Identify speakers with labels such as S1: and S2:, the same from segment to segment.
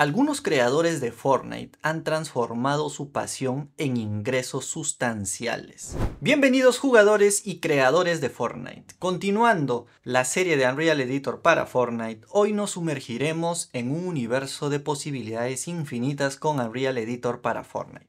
S1: Algunos creadores de Fortnite han transformado su pasión en ingresos sustanciales. Bienvenidos jugadores y creadores de Fortnite. Continuando la serie de Unreal Editor para Fortnite, hoy nos sumergiremos en un universo de posibilidades infinitas con Unreal Editor para Fortnite.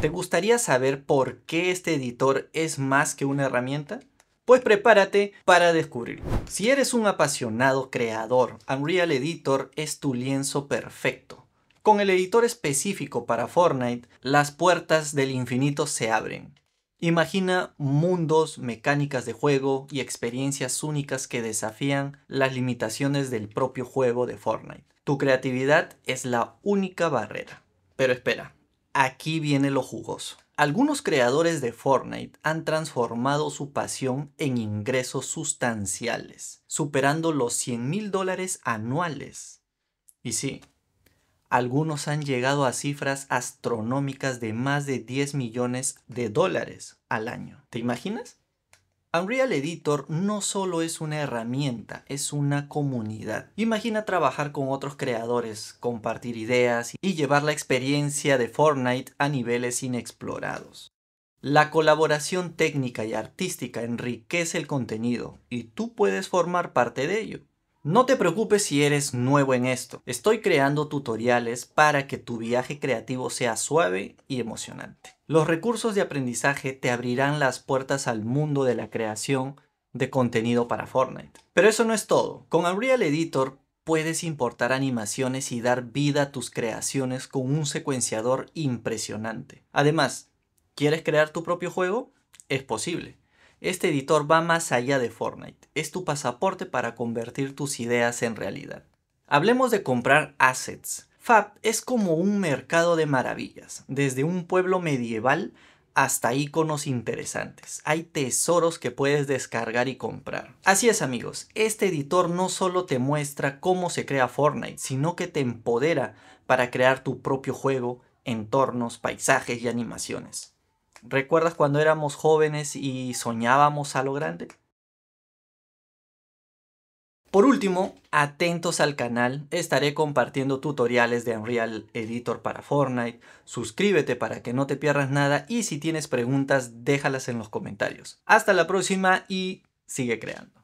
S1: ¿Te gustaría saber por qué este editor es más que una herramienta? Pues prepárate para descubrirlo. Si eres un apasionado creador, Unreal Editor es tu lienzo perfecto. Con el editor específico para Fortnite, las puertas del infinito se abren. Imagina mundos, mecánicas de juego y experiencias únicas que desafían las limitaciones del propio juego de Fortnite. Tu creatividad es la única barrera. Pero espera, aquí viene lo jugoso. Algunos creadores de Fortnite han transformado su pasión en ingresos sustanciales, superando los 100 mil dólares anuales. Y sí, algunos han llegado a cifras astronómicas de más de 10 millones de dólares al año. ¿Te imaginas? Unreal Editor no solo es una herramienta, es una comunidad. Imagina trabajar con otros creadores, compartir ideas y llevar la experiencia de Fortnite a niveles inexplorados. La colaboración técnica y artística enriquece el contenido y tú puedes formar parte de ello. No te preocupes si eres nuevo en esto. Estoy creando tutoriales para que tu viaje creativo sea suave y emocionante. Los recursos de aprendizaje te abrirán las puertas al mundo de la creación de contenido para Fortnite. Pero eso no es todo. Con Unreal Editor puedes importar animaciones y dar vida a tus creaciones con un secuenciador impresionante. Además, ¿quieres crear tu propio juego? Es posible. Este editor va más allá de Fortnite, es tu pasaporte para convertir tus ideas en realidad. Hablemos de comprar assets. Fab es como un mercado de maravillas, desde un pueblo medieval hasta iconos interesantes. Hay tesoros que puedes descargar y comprar. Así es amigos, este editor no solo te muestra cómo se crea Fortnite, sino que te empodera para crear tu propio juego, entornos, paisajes y animaciones. ¿Recuerdas cuando éramos jóvenes y soñábamos a lo grande? Por último, atentos al canal, estaré compartiendo tutoriales de Unreal Editor para Fortnite, suscríbete para que no te pierdas nada y si tienes preguntas déjalas en los comentarios. Hasta la próxima y sigue creando.